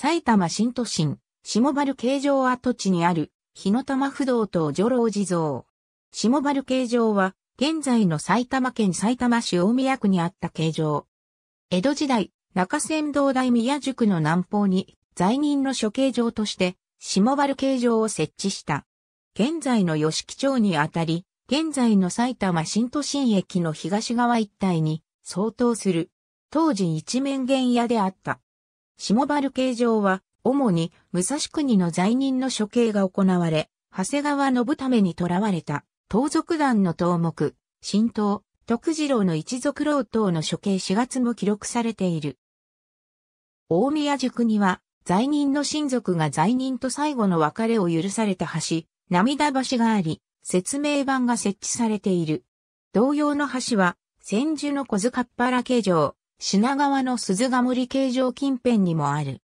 埼玉新都心、下原形状跡地にある、日の玉不動と女郎地蔵。下原形状は、現在の埼玉県埼玉市大宮区にあった形状。江戸時代、中仙道大宮宿の南方に、在任の処刑場として、下原形状を設置した。現在の吉木町にあたり、現在の埼玉新都心駅の東側一帯に相当する。当時一面原野であった。下原刑場は、主に武蔵国の罪人の処刑が行われ、長谷川信為に囚われた、盗賊団の頭目、神道、徳次郎の一族老等の処刑4月も記録されている。大宮塾には、罪人の親族が罪人と最後の別れを許された橋、涙橋があり、説明板が設置されている。同様の橋は、千住の小塚っ原形状、品川の鈴ヶ森形状近辺にもある。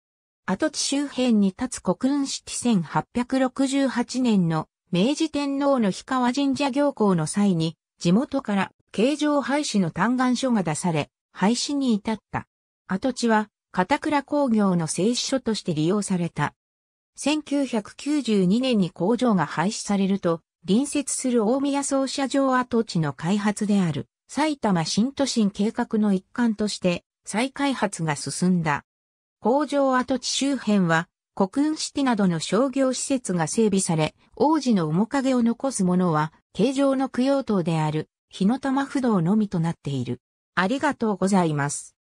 跡地周辺に立つ国運式1868年の明治天皇の氷川神社行幸の際に、地元から形状廃止の嘆願書が出され、廃止に至った。跡地は、片倉工業の製紙所として利用された。1992年に工場が廃止されると、隣接する大宮総社場跡地の開発である埼玉新都心計画の一環として再開発が進んだ。工場跡地周辺は国運シティなどの商業施設が整備され、王子の面影を残すものは、形状の供養塔である、日の玉不動のみとなっている。ありがとうございます。